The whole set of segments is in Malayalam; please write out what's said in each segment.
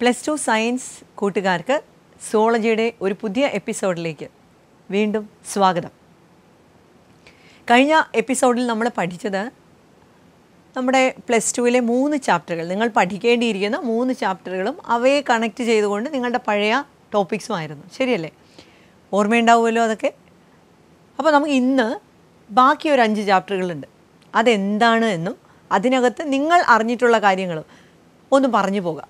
പ്ലസ് ടു സയൻസ് കൂട്ടുകാർക്ക് സോളജിയുടെ ഒരു പുതിയ എപ്പിസോഡിലേക്ക് വീണ്ടും സ്വാഗതം കഴിഞ്ഞ എപ്പിസോഡിൽ നമ്മൾ പഠിച്ചത് നമ്മുടെ പ്ലസ് ടുവിലെ മൂന്ന് ചാപ്റ്ററുകൾ നിങ്ങൾ പഠിക്കേണ്ടിയിരിക്കുന്ന മൂന്ന് ചാപ്റ്ററുകളും അവയെ കണക്റ്റ് ചെയ്തുകൊണ്ട് നിങ്ങളുടെ പഴയ ടോപ്പിക്സുമായിരുന്നു ശരിയല്ലേ ഓർമ്മയുണ്ടാവുമല്ലോ അതൊക്കെ അപ്പോൾ നമുക്ക് ഇന്ന് ബാക്കി ഒരു അഞ്ച് ചാപ്റ്ററുകളുണ്ട് അതെന്താണ് എന്നും അതിനകത്ത് നിങ്ങൾ അറിഞ്ഞിട്ടുള്ള കാര്യങ്ങളും ഒന്ന് പറഞ്ഞു പോകാം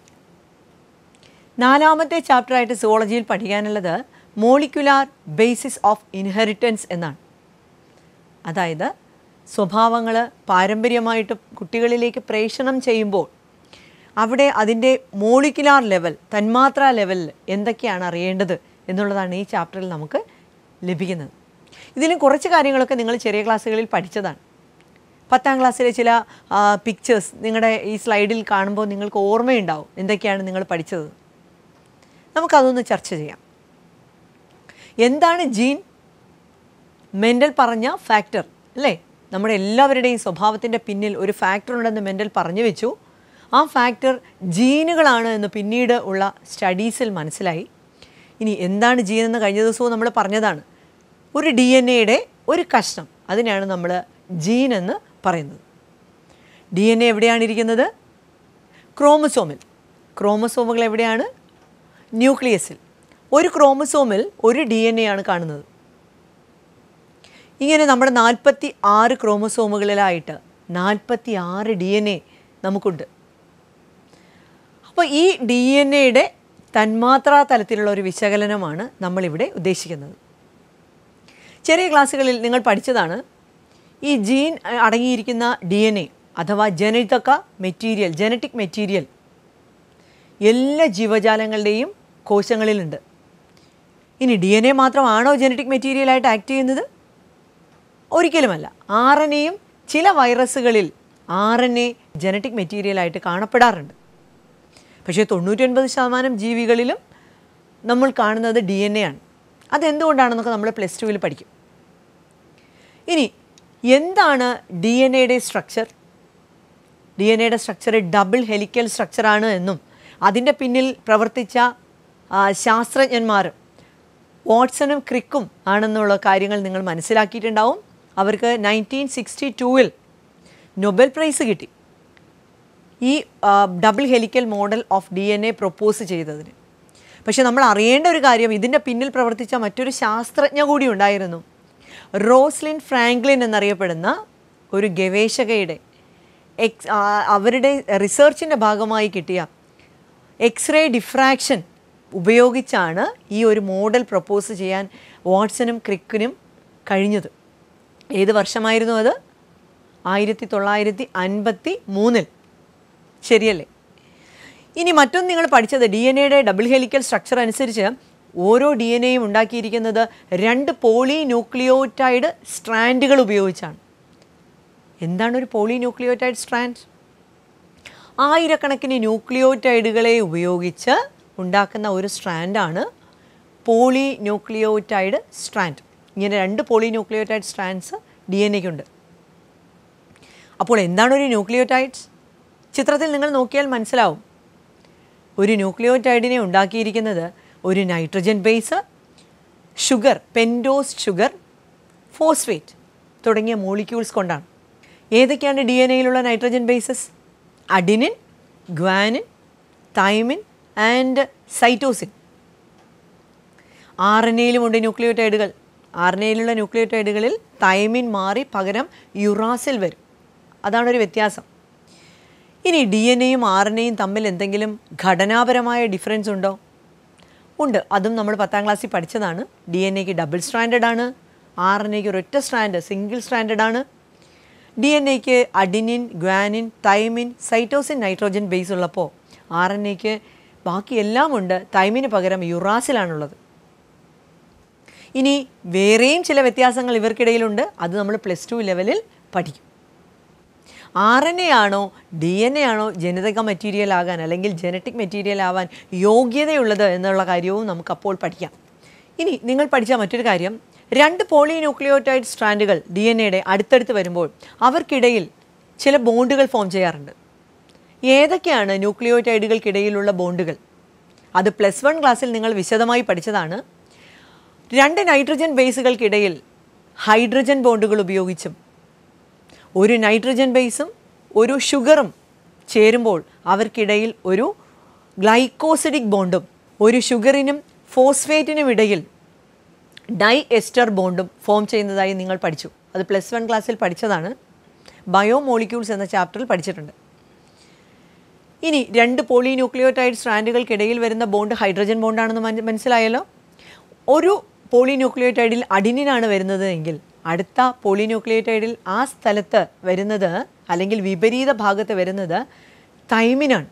നാലാമത്തെ ചാപ്റ്ററായിട്ട് സുവോളജിയിൽ പഠിക്കാനുള്ളത് മോളിക്കുലാർ ബേസിസ് ഓഫ് ഇൻഹെറിറ്റൻസ് എന്നാണ് അതായത് സ്വഭാവങ്ങൾ പാരമ്പര്യമായിട്ട് കുട്ടികളിലേക്ക് പ്രേഷണം ചെയ്യുമ്പോൾ അവിടെ അതിൻ്റെ മോളിക്കുലാർ ലെവൽ തന്മാത്ര ലെവലിൽ എന്തൊക്കെയാണ് അറിയേണ്ടത് എന്നുള്ളതാണ് ഈ ചാപ്റ്ററിൽ നമുക്ക് ലഭിക്കുന്നത് ഇതിന് കുറച്ച് കാര്യങ്ങളൊക്കെ നിങ്ങൾ ചെറിയ ക്ലാസ്സുകളിൽ പഠിച്ചതാണ് പത്താം ക്ലാസ്സിലെ ചില പിക്ചേഴ്സ് നിങ്ങളുടെ ഈ സ്ലൈഡിൽ കാണുമ്പോൾ നിങ്ങൾക്ക് ഓർമ്മയുണ്ടാവും എന്തൊക്കെയാണ് നിങ്ങൾ പഠിച്ചത് നമുക്കതൊന്ന് ചർച്ച ചെയ്യാം എന്താണ് ജീൻ മെൻഡൽ പറഞ്ഞ ഫാക്ടർ അല്ലേ നമ്മുടെ എല്ലാവരുടെയും സ്വഭാവത്തിൻ്റെ പിന്നിൽ ഒരു ഫാക്ടർ ഉണ്ടെന്ന് മെൻഡൽ പറഞ്ഞു വെച്ചു ആ ഫാക്ടർ ജീനുകളാണ് എന്ന് പിന്നീട് ഉള്ള സ്റ്റഡീസിൽ മനസ്സിലായി ഇനി എന്താണ് ജീൻ എന്ന് കഴിഞ്ഞ ദിവസവും നമ്മൾ പറഞ്ഞതാണ് ഒരു ഡി എൻ എയുടെ ഒരു കഷ്ണം അതിനാണ് നമ്മൾ ജീൻ എന്ന് പറയുന്നത് ഡി എൻ എ എവിടെയാണ് ഇരിക്കുന്നത് ക്രോമസോമിൽ ക്രോമസോമുകൾ എവിടെയാണ് ന്യൂക്ലിയസിൽ ഒരു ക്രോമസോമിൽ ഒരു ഡി എൻ എ ആണ് കാണുന്നത് ഇങ്ങനെ നമ്മുടെ നാൽപ്പത്തി ആറ് ക്രോമസോമുകളിലായിട്ട് നാൽപ്പത്തി ആറ് ഡി എൻ എ നമുക്കുണ്ട് അപ്പോൾ ഈ ഡി എൻ എയുടെ തന്മാത്രാ തലത്തിലുള്ള ഒരു വിശകലനമാണ് നമ്മളിവിടെ ഉദ്ദേശിക്കുന്നത് ചെറിയ ക്ലാസ്സുകളിൽ നിങ്ങൾ പഠിച്ചതാണ് ഈ ജീൻ അടങ്ങിയിരിക്കുന്ന ഡി എൻ എ അഥവാ ജനിതക മെറ്റീരിയൽ ജനറ്റിക് മെറ്റീരിയൽ എല്ലാ ജീവജാലങ്ങളുടെയും കോശങ്ങളിലുണ്ട് ഇനി ഡി എൻ എ മാത്രമാണോ ജനറ്റിക് മെറ്റീരിയലായിട്ട് ആക്ട് ചെയ്യുന്നത് ഒരിക്കലുമല്ല ആർ എൻ എയും ചില വൈറസുകളിൽ ആർ എൻ എ ജനറ്റിക് മെറ്റീരിയലായിട്ട് കാണപ്പെടാറുണ്ട് പക്ഷേ തൊണ്ണൂറ്റൊൻപത് ശതമാനം ജീവികളിലും നമ്മൾ കാണുന്നത് ഡി എൻ എ ആണ് അതെന്തുകൊണ്ടാണെന്നൊക്കെ നമ്മൾ പ്ലസ് ടുവിൽ പഠിക്കും ഇനി എന്താണ് ഡി എൻ എയുടെ സ്ട്രക്ചർ ഡി എൻ എയുടെ സ്ട്രക്ചർ ഡബിൾ ഹെലിക്കൽ സ്ട്രക്ചറാണ് എന്നും അതിൻ്റെ പിന്നിൽ പ്രവർത്തിച്ച ശാസ്ത്രജ്ഞന്മാരും വാട്സണും ക്രിക്കും ആണെന്നുള്ള കാര്യങ്ങൾ നിങ്ങൾ മനസ്സിലാക്കിയിട്ടുണ്ടാവും അവർക്ക് നയൻറ്റീൻ സിക്സ്റ്റി ടൂവിൽ നൊബൽ പ്രൈസ് കിട്ടി ഈ double helical model of D N A propose ചെയ്തതിന് പക്ഷേ നമ്മൾ അറിയേണ്ട ഒരു കാര്യം ഇതിൻ്റെ പിന്നിൽ പ്രവർത്തിച്ച മറ്റൊരു ശാസ്ത്രജ്ഞ കൂടി ഉണ്ടായിരുന്നു റോസ്ലിൻ ഫ്രാങ്ക്ലിൻ എന്നറിയപ്പെടുന്ന ഒരു ഗവേഷകയുടെ എക്സ് അവരുടെ റിസർച്ചിൻ്റെ ഭാഗമായി കിട്ടിയ എക്സ്റേ ഡിഫ്രാക്ഷൻ ഉപയോഗിച്ചാണ് ഈ ഒരു മോഡൽ പ്രപ്പോസ് ചെയ്യാൻ വാട്സനും ക്രിക്കിനും കഴിഞ്ഞത് ഏത് വർഷമായിരുന്നു അത് ആയിരത്തി തൊള്ളായിരത്തി അൻപത്തി മൂന്നിൽ ശരിയല്ലേ ഇനി മറ്റൊന്ന് നിങ്ങൾ പഠിച്ചത് ഡി എൻ എയുടെ ഡബിൾ ഹെലിക്കൽ സ്ട്രക്ചർ അനുസരിച്ച് ഓരോ ഡി എൻ എയും ഉണ്ടാക്കിയിരിക്കുന്നത് രണ്ട് പോളി ന്യൂക്ലിയോറ്റൈഡ് സ്ട്രാൻഡുകൾ ഉപയോഗിച്ചാണ് എന്താണ് ഒരു പോളി ന്യൂക്ലിയോറ്റൈഡ് സ്ട്രാൻഡ് ആയിരക്കണക്കിന് ന്യൂക്ലിയോറ്റൈഡുകളെ ഉപയോഗിച്ച് ഉണ്ടാക്കുന്ന ഒരു സ്ട്രാൻഡാണ് പോളി ന്യൂക്ലിയോറ്റൈഡ് സ്ട്രാൻഡ് ഇങ്ങനെ രണ്ട് poly nucleotide strands D N എക്കുണ്ട് അപ്പോൾ എന്താണ് ഒരു ന്യൂക്ലിയോടൈഡ്സ് ചിത്രത്തിൽ നിങ്ങൾ നോക്കിയാൽ മനസ്സിലാവും ഒരു ന്യൂക്ലിയോടൈഡിനെ ഉണ്ടാക്കിയിരിക്കുന്നത് ഒരു nitrogen base sugar pentose sugar phosphate തുടങ്ങിയ മോളിക്യൂൾസ് കൊണ്ടാണ് ഏതൊക്കെയാണ് ഡി എൻ എയിലുള്ള nitrogen bases adenine guanine thymine and cytosine R N എയിലുമുണ്ട് ന്യൂക്ലിയോടൈഡുകൾ ആർ എൻ എയിലുള്ള ന്യൂക്ലിയോടൈഡുകളിൽ തൈമിൻ മാറി പകരം യുറാസിൽ വരും അതാണൊരു വ്യത്യാസം ഇനി ഡി എൻ എയും ആർ എൻ എയും തമ്മിൽ എന്തെങ്കിലും ഘടനാപരമായ ഡിഫറൻസ് ഉണ്ടോ ഉണ്ട് അതും നമ്മൾ പത്താം ക്ലാസ്സിൽ പഠിച്ചതാണ് ഡി എൻ എക്ക് ഡബിൾ സ്റ്റാൻഡേർഡ് ആണ് ആർ എൻ എക്ക് ഒരൊറ്റ സ്ട്രാൻഡ് സിംഗിൾ സ്റ്റാൻഡേർഡ് ആണ് ഡി എൻ എക്ക് adenine guanine thymine cytosine nitrogen base ഉള്ളപ്പോൾ ആർ എൻ എക്ക് ബാക്കിയെല്ലാം ഉണ്ട് തൈമിന് പകരം യുറാസിലാണുള്ളത് ഇനി വേറെയും ചില വ്യത്യാസങ്ങൾ ഇവർക്കിടയിലുണ്ട് അത് നമ്മൾ പ്ലസ് ടു ലെവലിൽ പഠിക്കും ആർ എൻ എ ആണോ ഡി എൻ എ ആണോ ജനിതക മെറ്റീരിയൽ ആകാൻ അല്ലെങ്കിൽ ജനറ്റിക് മെറ്റീരിയൽ ആവാൻ യോഗ്യതയുള്ളത് എന്നുള്ള കാര്യവും നമുക്ക് അപ്പോൾ പഠിക്കാം ഇനി നിങ്ങൾ പഠിച്ച മറ്റൊരു കാര്യം രണ്ട് പോളിന്യൂക്ലിയോടൈഡ് സ്ട്രാൻഡുകൾ ഡി എൻ എയുടെ അടുത്തടുത്ത് വരുമ്പോൾ അവർക്കിടയിൽ ചില ബോണ്ടുകൾ ഫോം ചെയ്യാറുണ്ട് ഏതൊക്കെയാണ് ന്യൂക്ലിയോറ്റൈഡുകൾക്കിടയിലുള്ള ബോണ്ടുകൾ അത് പ്ലസ് വൺ ക്ലാസ്സിൽ നിങ്ങൾ വിശദമായി പഠിച്ചതാണ് രണ്ട് നൈട്രജൻ ബേസുകൾക്കിടയിൽ ഹൈഡ്രജൻ ബോണ്ടുകൾ ഉപയോഗിച്ചും ഒരു നൈട്രജൻ ബേസും ഒരു ഷുഗറും ചേരുമ്പോൾ അവർക്കിടയിൽ ഒരു ഗ്ലൈക്കോസിഡിക് ബോണ്ടും ഒരു ഷുഗറിനും ഫോസ്ഫേറ്റിനും ഇടയിൽ ഡൈ എസ്റ്റർ ബോണ്ടും ഫോം ചെയ്യുന്നതായി നിങ്ങൾ പഠിച്ചു അത് പ്ലസ് വൺ ക്ലാസ്സിൽ പഠിച്ചതാണ് ബയോമോളിക്യൂൾസ് എന്ന ചാപ്റ്ററിൽ പഠിച്ചിട്ടുണ്ട് ഇനി രണ്ട് പോളി ന്യൂക്ലിയോടൈഡ് സ്ട്രാൻഡുകൾക്കിടയിൽ വരുന്ന ബോണ്ട് ഹൈഡ്രജൻ ബോണ്ടാണെന്ന് മനസ്സിലായല്ലോ ഒരു പോളി ന്യൂക്ലിയോടൈഡിൽ അഡിനിനാണ് വരുന്നത് എങ്കിൽ അടുത്ത പോളി ന്യൂക്ലിയോടൈഡിൽ ആ സ്ഥലത്ത് വരുന്നത് അല്ലെങ്കിൽ വിപരീത ഭാഗത്ത് വരുന്നത് തൈമിനാണ്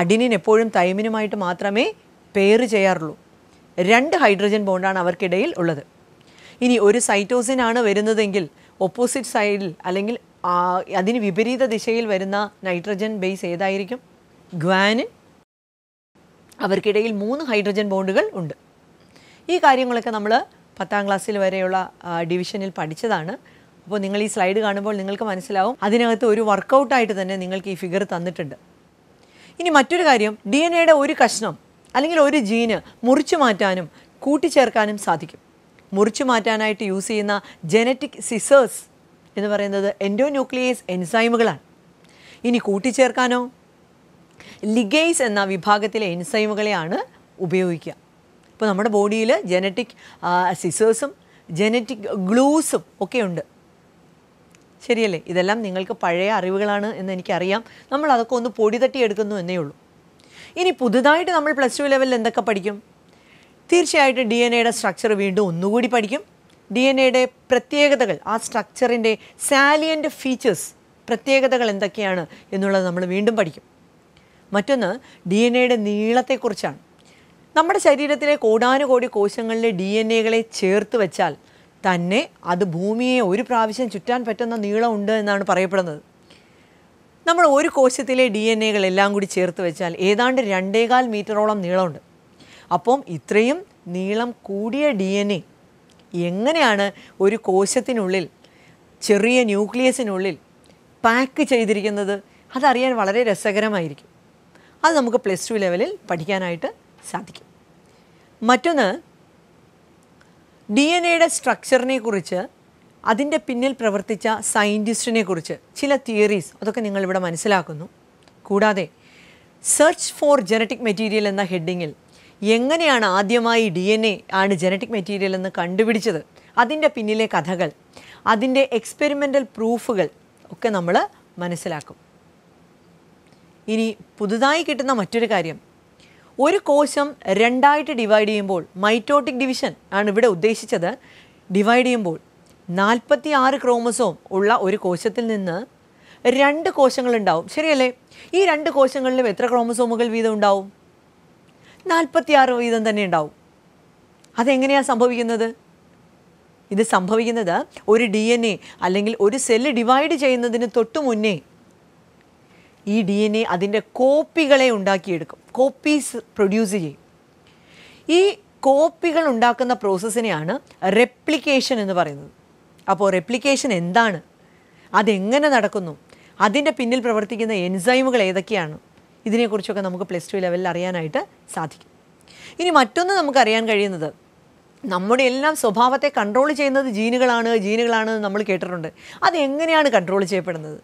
അഡിനിൻ എപ്പോഴും തൈമിനുമായിട്ട് മാത്രമേ പേര് ചെയ്യാറുള്ളൂ രണ്ട് ഹൈഡ്രജൻ ബോണ്ടാണ് അവർക്കിടയിൽ ഉള്ളത് ഇനി ഒരു സൈറ്റോസിനാണ് വരുന്നതെങ്കിൽ ഓപ്പോസിറ്റ് സൈഡിൽ അല്ലെങ്കിൽ അതിന് വിപരീത ദിശയിൽ വരുന്ന നൈട്രജൻ ബേസ് ഏതായിരിക്കും ഗ്വാനിൻ അവർക്കിടയിൽ മൂന്ന് ഹൈഡ്രജൻ ബോണ്ടുകൾ ഉണ്ട് ഈ കാര്യങ്ങളൊക്കെ നമ്മൾ പത്താം ക്ലാസ്സിൽ വരെയുള്ള ഡിവിഷനിൽ പഠിച്ചതാണ് അപ്പോൾ നിങ്ങൾ ഈ സ്ലൈഡ് കാണുമ്പോൾ നിങ്ങൾക്ക് മനസ്സിലാവും അതിനകത്ത് ഒരു വർക്കൗട്ടായിട്ട് തന്നെ നിങ്ങൾക്ക് ഈ ഫിഗർ തന്നിട്ടുണ്ട് ഇനി മറ്റൊരു കാര്യം ഡി എൻ എയുടെ ഒരു കഷ്ണം അല്ലെങ്കിൽ ഒരു ജീന് മുറിച്ചു മാറ്റാനും കൂട്ടിച്ചേർക്കാനും സാധിക്കും മുറിച്ചു മാറ്റാനായിട്ട് യൂസ് ചെയ്യുന്ന ജനറ്റിക് സിസേഴ്സ് എന്ന് പറയുന്നത് ന്യൂക്ലിയേസ് എൻസൈമുകളാണ് ഇനി കൂട്ടിച്ചേർക്കാനോ ലിഗേസ് എന്ന വിഭാഗത്തിലെ എൻസൈമുകളെയാണ് ഉപയോഗിക്കുക ഇപ്പോൾ നമ്മുടെ ബോഡിയിൽ ജനറ്റിക് സിസേഴ്സും ജനറ്റിക് ഗ്ലൂസും ഒക്കെ ഉണ്ട് ശരിയല്ലേ ഇതെല്ലാം നിങ്ങൾക്ക് പഴയ അറിവുകളാണ് എന്ന് എനിക്കറിയാം നമ്മൾ അതൊക്കെ ഒന്ന് പൊടി തട്ടിയെടുക്കുന്നു എന്നേ ഉള്ളൂ ഇനി പുതുതായിട്ട് നമ്മൾ പ്ലസ് ടു ലെവലിൽ എന്തൊക്കെ പഠിക്കും തീർച്ചയായിട്ടും ഡി എൻ എയുടെ സ്ട്രക്ചർ വീണ്ടും ഒന്നുകൂടി പഠിക്കും ഡി എൻ എയുടെ പ്രത്യേകതകൾ ആ സ്ട്രക്ചറിൻ്റെ സാലിയൻ്റ് ഫീച്ചേഴ്സ് പ്രത്യേകതകൾ എന്തൊക്കെയാണ് എന്നുള്ളത് നമ്മൾ വീണ്ടും പഠിക്കും മറ്റൊന്ന് ഡി എൻ എയുടെ നീളത്തെക്കുറിച്ചാണ് നമ്മുടെ ശരീരത്തിലെ കോടാനുകോടി കോശങ്ങളിലെ ഡി എൻ എകളെ ചേർത്ത് വെച്ചാൽ തന്നെ അത് ഭൂമിയെ ഒരു പ്രാവശ്യം ചുറ്റാൻ പറ്റുന്ന നീളമുണ്ട് എന്നാണ് പറയപ്പെടുന്നത് നമ്മൾ ഒരു കോശത്തിലെ ഡി എൻ എല്ലാം കൂടി ചേർത്ത് വെച്ചാൽ ഏതാണ്ട് രണ്ടേകാൽ മീറ്ററോളം നീളമുണ്ട് അപ്പം ഇത്രയും നീളം കൂടിയ ഡി എൻ എ എങ്ങനെയാണ് ഒരു കോശത്തിനുള്ളിൽ ചെറിയ ന്യൂക്ലിയസിനുള്ളിൽ പാക്ക് ചെയ്തിരിക്കുന്നത് അതറിയാൻ വളരെ രസകരമായിരിക്കും അത് നമുക്ക് പ്ലസ് ടു ലെവലിൽ പഠിക്കാനായിട്ട് സാധിക്കും മറ്റൊന്ന് ഡി എൻ എയുടെ സ്ട്രക്ചറിനെ കുറിച്ച് അതിൻ്റെ പിന്നിൽ പ്രവർത്തിച്ച സയൻറ്റിസ്റ്റിനെ കുറിച്ച് ചില തിയറീസ് അതൊക്കെ നിങ്ങളിവിടെ മനസ്സിലാക്കുന്നു കൂടാതെ സെർച്ച് ഫോർ ജനറ്റിക് മെറ്റീരിയൽ എന്ന ഹെഡിങ്ങിൽ എങ്ങനെയാണ് ആദ്യമായി ഡി എൻ എ ആണ് ജനറ്റിക് മെറ്റീരിയൽ എന്ന് കണ്ടുപിടിച്ചത് അതിൻ്റെ പിന്നിലെ കഥകൾ അതിൻ്റെ എക്സ്പെരിമെൻ്റൽ പ്രൂഫുകൾ ഒക്കെ നമ്മൾ മനസ്സിലാക്കും ഇനി പുതുതായി കിട്ടുന്ന മറ്റൊരു കാര്യം ഒരു കോശം രണ്ടായിട്ട് ഡിവൈഡ് ചെയ്യുമ്പോൾ മൈറ്റോട്ടിക് ഡിവിഷൻ ആണ് ഇവിടെ ഉദ്ദേശിച്ചത് ഡിവൈഡ് ചെയ്യുമ്പോൾ നാൽപ്പത്തി ആറ് ക്രോമസോം ഉള്ള ഒരു കോശത്തിൽ നിന്ന് രണ്ട് കോശങ്ങളുണ്ടാവും ശരിയല്ലേ ഈ രണ്ട് കോശങ്ങളിലും എത്ര ക്രോമസോമുകൾ വീതം ഉണ്ടാവും നാൽപ്പത്തിയാറ് വീതം തന്നെ ഉണ്ടാവും അതെങ്ങനെയാണ് സംഭവിക്കുന്നത് ഇത് സംഭവിക്കുന്നത് ഒരു ഡി എൻ എ അല്ലെങ്കിൽ ഒരു സെല്ല് ഡിവൈഡ് ചെയ്യുന്നതിന് തൊട്ട് മുന്നേ ഈ ഡി എൻ എ അതിൻ്റെ കോപ്പികളെ ഉണ്ടാക്കിയെടുക്കും കോപ്പീസ് പ്രൊഡ്യൂസ് ചെയ്യും ഈ കോപ്പികൾ ഉണ്ടാക്കുന്ന പ്രോസസ്സിനെയാണ് റെപ്ലിക്കേഷൻ എന്ന് പറയുന്നത് അപ്പോൾ റെപ്ലിക്കേഷൻ എന്താണ് അതെങ്ങനെ നടക്കുന്നു അതിൻ്റെ പിന്നിൽ പ്രവർത്തിക്കുന്ന എൻസൈമുകൾ ഏതൊക്കെയാണ് ഇതിനെക്കുറിച്ചൊക്കെ നമുക്ക് പ്ലസ് ടു ലെവലിൽ അറിയാനായിട്ട് സാധിക്കും ഇനി മറ്റൊന്ന് നമുക്കറിയാൻ കഴിയുന്നത് നമ്മുടെ എല്ലാം സ്വഭാവത്തെ കൺട്രോൾ ചെയ്യുന്നത് ജീനുകളാണ് ജീനുകളാണ് നമ്മൾ കേട്ടിട്ടുണ്ട് അതെങ്ങനെയാണ് കൺട്രോൾ ചെയ്യപ്പെടുന്നത്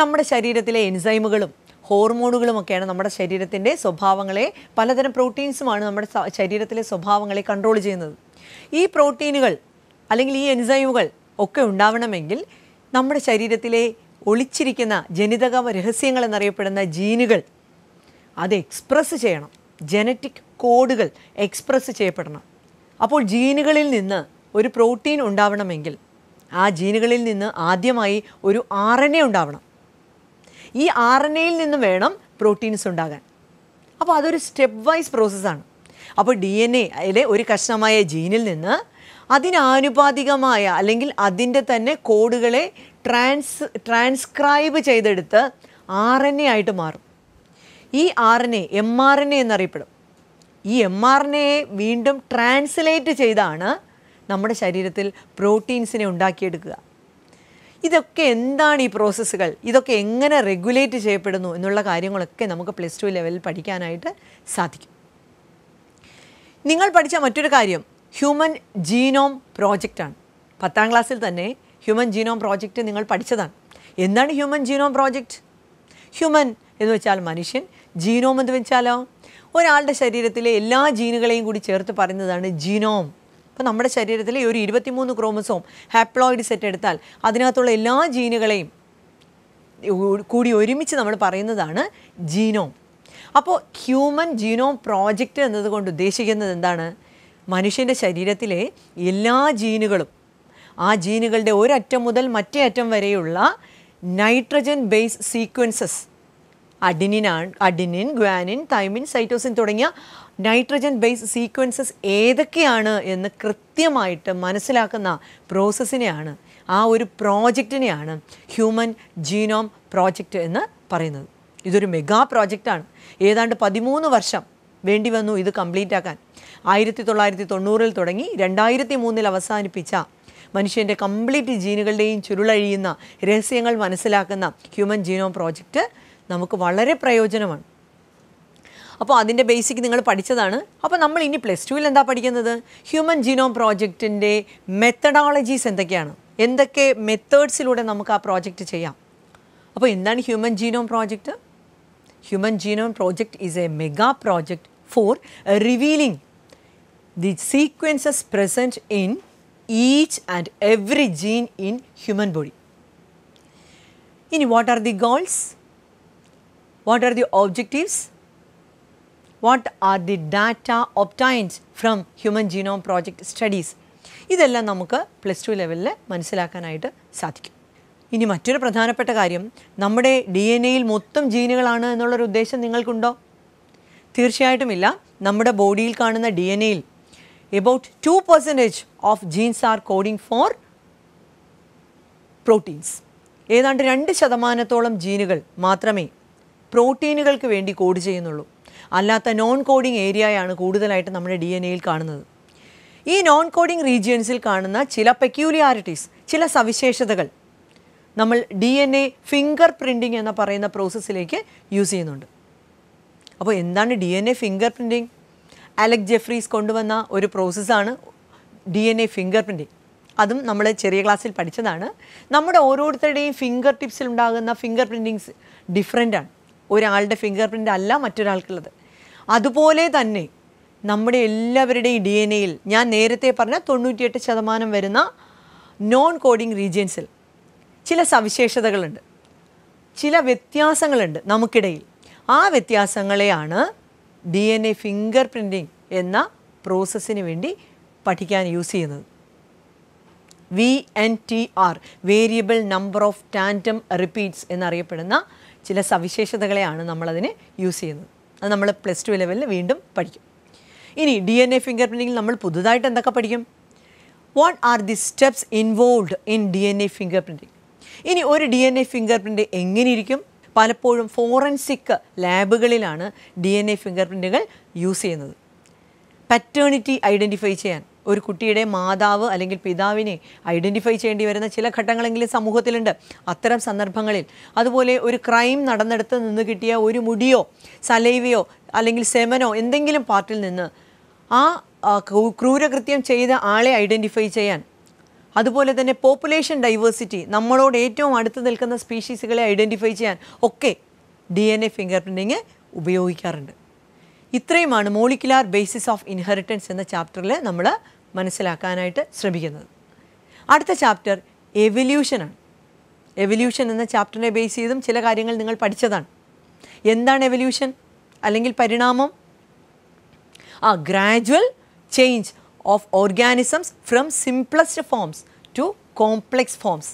നമ്മുടെ ശരീരത്തിലെ എൻസൈമുകളും ഹോർമോണുകളുമൊക്കെയാണ് നമ്മുടെ ശരീരത്തിൻ്റെ സ്വഭാവങ്ങളെ പലതരം പ്രോട്ടീൻസുമാണ് നമ്മുടെ ശരീരത്തിലെ സ്വഭാവങ്ങളെ കൺട്രോൾ ചെയ്യുന്നത് ഈ പ്രോട്ടീനുകൾ അല്ലെങ്കിൽ ഈ എൻസൈമുകൾ ഒക്കെ ഉണ്ടാവണമെങ്കിൽ നമ്മുടെ ശരീരത്തിലെ ഒളിച്ചിരിക്കുന്ന ജനിതക രഹസ്യങ്ങൾ എന്നറിയപ്പെടുന്ന ജീനുകൾ അത് എക്സ്പ്രസ് ചെയ്യണം ജനറ്റിക് കോഡുകൾ എക്സ്പ്രസ് ചെയ്യപ്പെടണം അപ്പോൾ ജീനുകളിൽ നിന്ന് ഒരു പ്രോട്ടീൻ ഉണ്ടാവണമെങ്കിൽ ആ ജീനുകളിൽ നിന്ന് ആദ്യമായി ഒരു ആർ എൻ എ ഉണ്ടാവണം ഈ ആർ എൻ എയിൽ നിന്ന് വേണം പ്രോട്ടീൻസ് ഉണ്ടാകാൻ അപ്പോൾ അതൊരു സ്റ്റെപ്പ് വൈസ് പ്രോസസ്സാണ് അപ്പോൾ ഡി എൻ എയിലെ ഒരു കഷ്ണമായ ജീനിൽ നിന്ന് അതിനാനുപാതികമായ അല്ലെങ്കിൽ അതിൻ്റെ തന്നെ കോഡുകളെ ട്രാൻസ് ട്രാൻസ്ക്രൈബ് ചെയ്തെടുത്ത് ആർ എൻ എ ആയിട്ട് മാറും ഈ R N A M R N A എന്നറിയപ്പെടും ഈ എം ആർ എൻ എയെ വീണ്ടും ട്രാൻസ്ലേറ്റ് ചെയ്താണ് നമ്മുടെ ശരീരത്തിൽ പ്രോട്ടീൻസിനെ ഉണ്ടാക്കിയെടുക്കുക ഇതൊക്കെ എന്താണ് ഈ പ്രോസസ്സുകൾ ഇതൊക്കെ എങ്ങനെ റെഗുലേറ്റ് ചെയ്യപ്പെടുന്നു എന്നുള്ള കാര്യങ്ങളൊക്കെ നമുക്ക് പ്ലസ് ടു ലെവലിൽ പഠിക്കാനായിട്ട് സാധിക്കും നിങ്ങൾ പഠിച്ച മറ്റൊരു കാര്യം ഹ്യൂമൻ ജീനോം പ്രോജക്റ്റാണ് പത്താം ക്ലാസ്സിൽ തന്നെ ഹ്യൂമൻ ജീനോം പ്രോജക്റ്റ് നിങ്ങൾ പഠിച്ചതാണ് എന്താണ് ഹ്യൂമൻ ജീനോം പ്രോജക്റ്റ് ഹ്യൂമൻ എന്ന് വെച്ചാൽ മനുഷ്യൻ ജീനോം എന്ന് വെച്ചാലോ ഒരാളുടെ ശരീരത്തിലെ എല്ലാ ജീനുകളെയും കൂടി ചേർത്ത് പറയുന്നതാണ് ജീനോം അപ്പോൾ നമ്മുടെ ശരീരത്തിലെ ഒരു ഇരുപത്തിമൂന്ന് ക്രോമസോം ഹാപ്ലോയിഡ് സെറ്റ് എടുത്താൽ അതിനകത്തുള്ള എല്ലാ ജീനുകളെയും കൂടി ഒരുമിച്ച് നമ്മൾ പറയുന്നതാണ് ജീനോം അപ്പോൾ ഹ്യൂമൻ ജീനോം പ്രോജക്റ്റ് എന്നതുകൊണ്ട് ഉദ്ദേശിക്കുന്നത് എന്താണ് മനുഷ്യൻ്റെ ശരീരത്തിലെ എല്ലാ ജീനുകളും ആ ജീനുകളുടെ ഒരറ്റം മുതൽ മറ്റേ അറ്റം വരെയുള്ള നൈട്രജൻ ബേസ് സീക്വൻസസ് അഡിനിനാണ് അഡിനിൻ ഗ്വാനിൻ തൈമിൻ സൈറ്റോസിൻ തുടങ്ങിയ നൈട്രജൻ ബേസ് സീക്വൻസസ് ഏതൊക്കെയാണ് എന്ന് കൃത്യമായിട്ട് മനസ്സിലാക്കുന്ന പ്രോസസ്സിനെയാണ് ആ ഒരു പ്രോജക്റ്റിനെയാണ് ഹ്യൂമൻ ജീനോം പ്രോജക്റ്റ് എന്ന് പറയുന്നത് ഇതൊരു മെഗാ പ്രോജക്റ്റാണ് ഏതാണ്ട് പതിമൂന്ന് വർഷം വേണ്ടി വന്നു ഇത് കംപ്ലീറ്റ് ആക്കാൻ ആയിരത്തി തൊള്ളായിരത്തി തൊണ്ണൂറിൽ തുടങ്ങി രണ്ടായിരത്തി മൂന്നിൽ അവസാനിപ്പിച്ച മനുഷ്യൻ്റെ കംപ്ലീറ്റ് ജീനുകളുടെയും ചുരുളഴിയുന്ന രഹസ്യങ്ങൾ മനസ്സിലാക്കുന്ന ഹ്യൂമൻ ജീനോം പ്രോജക്റ്റ് നമുക്ക് വളരെ പ്രയോജനമാണ് അപ്പോൾ അതിൻ്റെ ബേസിക് നിങ്ങൾ പഠിച്ചതാണ് അപ്പോൾ നമ്മൾ ഇനി പ്ലസ് ടുവിൽ എന്താ പഠിക്കുന്നത് ഹ്യൂമൻ ജീനോം പ്രോജക്റ്റിൻ്റെ മെത്തഡോളജീസ് എന്തൊക്കെയാണ് എന്തൊക്കെ മെത്തേഡ്സിലൂടെ നമുക്ക് ആ പ്രോജക്റ്റ് ചെയ്യാം അപ്പോൾ എന്താണ് human genome project human genome project is a mega project for revealing the sequences present in each and every gene in human body. In what are the goals? What are the objectives? What are the data obtained from Human Genome Project studies? ഇതെല്ലാം നമുക്ക് പ്ലസ് ടു ലെവലിൽ മനസ്സിലാക്കാനായിട്ട് സാധിക്കും ഇനി മറ്റൊരു പ്രധാനപ്പെട്ട കാര്യം നമ്മുടെ ഡി എൻ എയിൽ മൊത്തം ജീനുകളാണ് എന്നുള്ളൊരു ഉദ്ദേശം നിങ്ങൾക്കുണ്ടോ തീർച്ചയായിട്ടുമില്ല നമ്മുടെ ബോഡിയിൽ കാണുന്ന ഡി എൻ എയിൽ about 2 percentage of genes are coding for proteins. ഏതാണ്ട് രണ്ട് ശതമാനത്തോളം ജീനുകൾ മാത്രമേ പ്രോട്ടീനുകൾക്ക് വേണ്ടി കോഡ് ചെയ്യുന്നുള്ളൂ അല്ലാത്ത നോൺ കോഡിംഗ് ഏരിയയാണ് കൂടുതലായിട്ട് നമ്മുടെ ഡി എൻ എയിൽ കാണുന്നത് ഈ നോൺ കോഡിംഗ് റീജിയൻസിൽ കാണുന്ന ചില പെക്യൂലിയാരിറ്റീസ് ചില സവിശേഷതകൾ നമ്മൾ D N A fingerprinting എന്ന് പറയുന്ന പ്രോസസ്സിലേക്ക് യൂസ് ചെയ്യുന്നുണ്ട് അപ്പോൾ എന്താണ് D N A fingerprinting Alec Jeffreys കൊണ്ടുവന്ന ഒരു പ്രോസസ്സാണ് D N A fingerprinting അതും നമ്മൾ ചെറിയ ക്ലാസ്സിൽ പഠിച്ചതാണ് നമ്മുടെ ഓരോരുത്തരുടെയും ഫിംഗർ ടിപ്സിൽ ഉണ്ടാകുന്ന ഫിംഗർ പ്രിൻറ്റിങ്സ് ഡിഫറെൻ്റ് ആണ് ഒരാളുടെ ഫിംഗർ പ്രിൻ്റ് അല്ല മറ്റൊരാൾക്കുള്ളത് അതുപോലെ തന്നെ നമ്മുടെ എല്ലാവരുടെയും ഡി എൻ എയിൽ ഞാൻ നേരത്തെ പറഞ്ഞ തൊണ്ണൂറ്റിയെട്ട് ശതമാനം വരുന്ന നോൺ കോഡിംഗ് റീജിയൻസിൽ ചില സവിശേഷതകളുണ്ട് ചില വ്യത്യാസങ്ങളുണ്ട് നമുക്കിടയിൽ ആ വ്യത്യാസങ്ങളെയാണ് D N A fingerprinting എന്ന പ്രോസസ്സിന് വേണ്ടി പഠിക്കാൻ യൂസ് ചെയ്യുന്നത് V N T R variable number of tandem repeats എന്നറിയപ്പെടുന്ന ചില സവിശേഷതകളെയാണ് നമ്മളതിന് യൂസ് ചെയ്യുന്നത് അത് നമ്മൾ പ്ലസ് ടു ലെവലിൽ വീണ്ടും പഠിക്കും ഇനി ഡി എൻ എ ഫിംഗർ പ്രിൻറ്റിങ്ങിൽ നമ്മൾ പുതുതായിട്ട് എന്തൊക്കെ പഠിക്കും what are the steps involve in D N A fingerprinting ഇനി ഒരു D N A fingerprint എങ്ങനെയിരിക്കും പലപ്പോഴും ഫോറൻസിക് ലാബുകളിലാണ് ഡി എൻ എ ഫിംഗർ പ്രിൻറ്റുകൾ യൂസ് ചെയ്യുന്നത് പറ്റേണിറ്റി ഐഡൻറ്റിഫൈ ചെയ്യാൻ ഒരു കുട്ടിയുടെ മാതാവ് അല്ലെങ്കിൽ പിതാവിനെ ഐഡൻറ്റിഫൈ ചെയ്യേണ്ടി വരുന്ന ചില ഘട്ടങ്ങളെങ്കിലും സമൂഹത്തിലുണ്ട് അത്തരം സന്ദർഭങ്ങളിൽ അതുപോലെ ഒരു ക്രൈം നടന്നെടുത്ത് നിന്ന് കിട്ടിയ ഒരു മുടിയോ സലൈവയോ അല്ലെങ്കിൽ സെമനോ എന്തെങ്കിലും പാർട്ടിൽ നിന്ന് ആ ക്രൂരകൃത്യം ചെയ്ത ആളെ ഐഡൻറ്റിഫൈ ചെയ്യാൻ അതുപോലെ തന്നെ പോപ്പുലേഷൻ ഡൈവേഴ്സിറ്റി നമ്മളോട് ഏറ്റവും അടുത്ത് നിൽക്കുന്ന സ്പീഷീസുകളെ ഐഡൻറ്റിഫൈ ചെയ്യാൻ ഒക്കെ D N A fingerprinting ഉപയോഗിക്കാറുണ്ട് ഇത്രയുമാണ് മോളിക്കുലാർ ബേസിസ് ഓഫ് ഇൻഹെറിറ്റൻസ് എന്ന ചാപ്റ്ററിൽ നമ്മൾ മനസ്സിലാക്കാനായിട്ട് ശ്രമിക്കുന്നത് അടുത്ത ചാപ്റ്റർ എവല്യൂഷനാണ് എവല്യൂഷൻ എന്ന ചാപ്റ്ററിനെ ബേസ് ചെയ്തും ചില കാര്യങ്ങൾ നിങ്ങൾ പഠിച്ചതാണ് എന്താണ് എവല്യൂഷൻ അല്ലെങ്കിൽ പരിണാമം ആ gradual change of organisms from simplest forms to complex forms.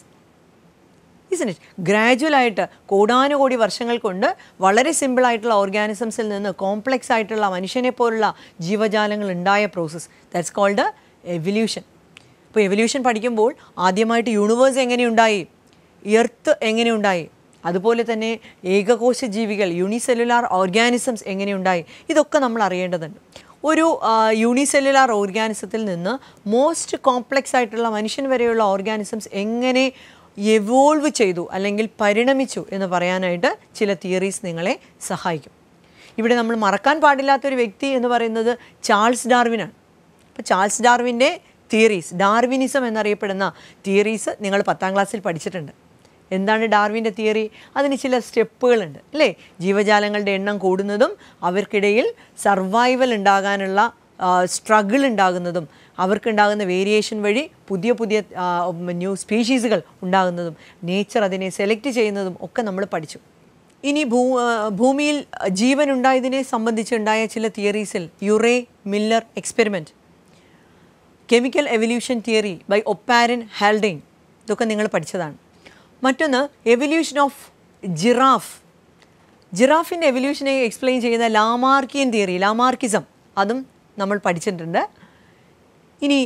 ഇസിന് ഇറ്റ് ഗ്രാജുവലായിട്ട് കോടാനുകോടി വർഷങ്ങൾ കൊണ്ട് വളരെ സിമ്പിളായിട്ടുള്ള ഓർഗാനിസംസിൽ നിന്ന് കോംപ്ലെക്സ് ആയിട്ടുള്ള മനുഷ്യനെ പോലുള്ള ജീവജാലങ്ങൾ ഉണ്ടായ പ്രോസസ്സ് ദാറ്റ്സ് കോൾഡ് എവല്യൂഷൻ അപ്പോൾ എവല്യൂഷൻ പഠിക്കുമ്പോൾ ആദ്യമായിട്ട് യൂണിവേഴ്സ് എങ്ങനെയുണ്ടായി എർത്ത് എങ്ങനെയുണ്ടായി അതുപോലെ തന്നെ ഏകകോശ ജീവികൾ യൂണിസെല്ലുലാർ ഓർഗാനിസംസ് എങ്ങനെയുണ്ടായി ഇതൊക്കെ നമ്മൾ അറിയേണ്ടതുണ്ട് ഒരു യൂണിസെല്ലുലാർ ഓർഗാനിസത്തിൽ നിന്ന് മോസ്റ്റ് കോംപ്ലക്സ് ആയിട്ടുള്ള മനുഷ്യൻ വരെയുള്ള ഓർഗാനിസംസ് എങ്ങനെ എവോൾവ് ചെയ്തു അല്ലെങ്കിൽ പരിണമിച്ചു എന്ന് പറയാനായിട്ട് ചില തിയറീസ് നിങ്ങളെ സഹായിക്കും ഇവിടെ നമ്മൾ മറക്കാൻ പാടില്ലാത്തൊരു വ്യക്തി എന്ന് പറയുന്നത് ചാൾസ് ഡാർവിനാണ് അപ്പോൾ ചാൾസ് ഡാർവിൻ്റെ തിയറീസ് ഡാർവിനിസം എന്നറിയപ്പെടുന്ന തിയറീസ് നിങ്ങൾ പത്താം ക്ലാസ്സിൽ പഠിച്ചിട്ടുണ്ട് എന്താണ് ഡാർവിൻ്റെ തിയറി അതിന് ചില സ്റ്റെപ്പുകളുണ്ട് അല്ലേ ജീവജാലങ്ങളുടെ എണ്ണം കൂടുന്നതും അവർക്കിടയിൽ സർവൈവൽ ഉണ്ടാകാനുള്ള സ്ട്രഗിൾ ഉണ്ടാകുന്നതും അവർക്കുണ്ടാകുന്ന വേരിയേഷൻ വഴി പുതിയ പുതിയ ന്യൂ സ്പീഷീസുകൾ ഉണ്ടാകുന്നതും നേച്ചർ അതിനെ സെലക്ട് ചെയ്യുന്നതും ഒക്കെ നമ്മൾ പഠിച്ചു ഇനി ഭൂ ഭൂമിയിൽ ജീവൻ ഉണ്ടായതിനെ സംബന്ധിച്ചുണ്ടായ ചില തിയറീസിൽ Urey Miller experiment chemical evolution theory by Oparin Haldane ഇതൊക്കെ നിങ്ങൾ പഠിച്ചതാണ് മറ്റൊന്ന് എവല്യൂഷൻ ഓഫ് ജിറാഫ് ജിറാഫിൻ്റെ എവല്യൂഷനെ എക്സ്പ്ലെയിൻ ചെയ്യുന്ന ലാമാർക്കിയൻ തിയറി ലാമാർക്കിസം അതും നമ്മൾ പഠിച്ചിട്ടുണ്ട് ഇനി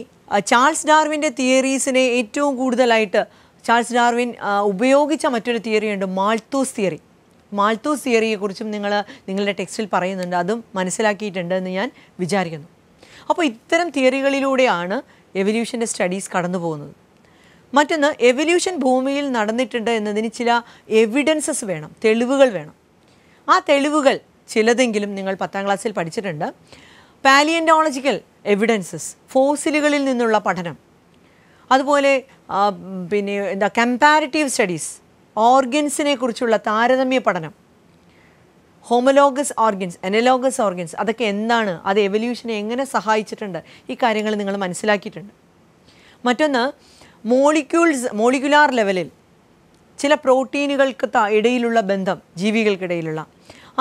ചാൾസ് ഡാർവിൻ്റെ തിയറീസിനെ ഏറ്റവും കൂടുതലായിട്ട് ചാൾസ് ഡാർവിൻ ഉപയോഗിച്ച മറ്റൊരു തിയറിയുണ്ട് മാൾത്തൂസ് തിയറി മാൾത്തൂസ് തിയറിയെക്കുറിച്ചും നിങ്ങൾ നിങ്ങളുടെ ടെക്സ്റ്റിൽ പറയുന്നുണ്ട് അതും മനസ്സിലാക്കിയിട്ടുണ്ട് എന്ന് ഞാൻ വിചാരിക്കുന്നു അപ്പോൾ ഇത്തരം തിയറികളിലൂടെയാണ് എവല്യൂഷൻ്റെ സ്റ്റഡീസ് കടന്നു പോകുന്നത് മറ്റൊന്ന് എവല്യൂഷൻ ഭൂമിയിൽ നടന്നിട്ടുണ്ട് എന്നതിന് ചില എവിഡൻസസ് വേണം തെളിവുകൾ വേണം ആ തെളിവുകൾ ചിലതെങ്കിലും നിങ്ങൾ പത്താം ക്ലാസ്സിൽ പഠിച്ചിട്ടുണ്ട് പാലിയൻറ്റോളജിക്കൽ എവിഡൻസസ് ഫോസിലുകളിൽ നിന്നുള്ള പഠനം അതുപോലെ പിന്നെ എന്താ കമ്പാരിറ്റീവ് സ്റ്റഡീസ് ഓർഗൻസിനെ കുറിച്ചുള്ള താരതമ്യ പഠനം ഹോമലോഗസ് ഓർഗൻസ് എനലോഗസ് ഓർഗൻസ് അതൊക്കെ എന്താണ് അത് എവല്യൂഷനെ എങ്ങനെ സഹായിച്ചിട്ടുണ്ട് ഈ കാര്യങ്ങൾ നിങ്ങൾ മനസ്സിലാക്കിയിട്ടുണ്ട് മറ്റൊന്ന് മോളിക്യൂൾസ് മോളിക്കുലാർ ലെവലിൽ ചില പ്രോട്ടീനുകൾക്ക് ഇടയിലുള്ള ബന്ധം ജീവികൾക്കിടയിലുള്ള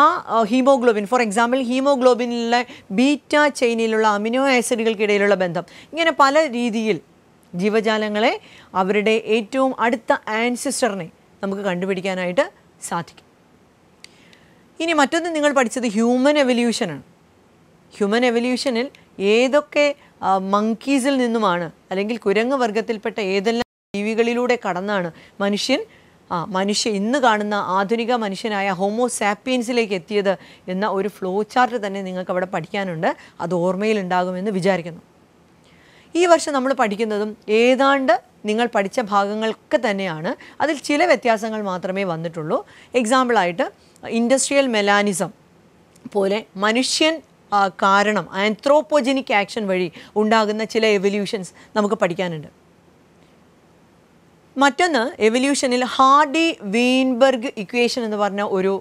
ആ ഹീമോഗ്ലോബിൻ ഫോർ എക്സാമ്പിൾ ഹീമോഗ്ലോബിനിലെ ബീറ്റ ചെയിനിലുള്ള അമിനോ ആസിഡുകൾക്കിടയിലുള്ള ബന്ധം ഇങ്ങനെ പല രീതിയിൽ ജീവജാലങ്ങളെ അവരുടെ ഏറ്റവും അടുത്ത ആൻസിസ്റ്ററിനെ നമുക്ക് കണ്ടുപിടിക്കാനായിട്ട് സാധിക്കും ഇനി മറ്റൊന്ന് നിങ്ങൾ പഠിച്ചത് ഹ്യൂമൻ എവല്യൂഷനാണ് ഹ്യൂമൻ എവല്യൂഷനിൽ ഏതൊക്കെ മങ്കീസിൽ നിന്നുമാണ് അല്ലെങ്കിൽ കുരങ്ങ് വർഗത്തിൽപ്പെട്ട ഏതെല്ലാം ജീവികളിലൂടെ കടന്നാണ് മനുഷ്യൻ ആ മനുഷ്യ ഇന്ന് കാണുന്ന ആധുനിക മനുഷ്യനായ ഹോമോസാപ്പിയൻസിലേക്ക് എത്തിയത് എന്ന ഒരു ഫ്ലോ ചാർട്ട് തന്നെ നിങ്ങൾക്ക് അവിടെ പഠിക്കാനുണ്ട് അത് ഓർമ്മയിലുണ്ടാകുമെന്ന് വിചാരിക്കുന്നു ഈ വർഷം നമ്മൾ പഠിക്കുന്നതും ഏതാണ്ട് നിങ്ങൾ പഠിച്ച ഭാഗങ്ങൾക്ക് തന്നെയാണ് അതിൽ ചില വ്യത്യാസങ്ങൾ മാത്രമേ വന്നിട്ടുള്ളൂ എക്സാമ്പിളായിട്ട് ഇൻഡസ്ട്രിയൽ മെലാനിസം പോലെ മനുഷ്യൻ കാരണം ആന്ത്രോപ്പോജനിക് ആക്ഷൻ വഴി ഉണ്ടാകുന്ന ചില എവല്യൂഷൻസ് നമുക്ക് പഠിക്കാനുണ്ട് മറ്റൊന്ന് എവല്യൂഷനിൽ ഹാർഡി വീൻബർഗ് ഇക്വേഷൻ എന്ന് പറഞ്ഞ ഒരു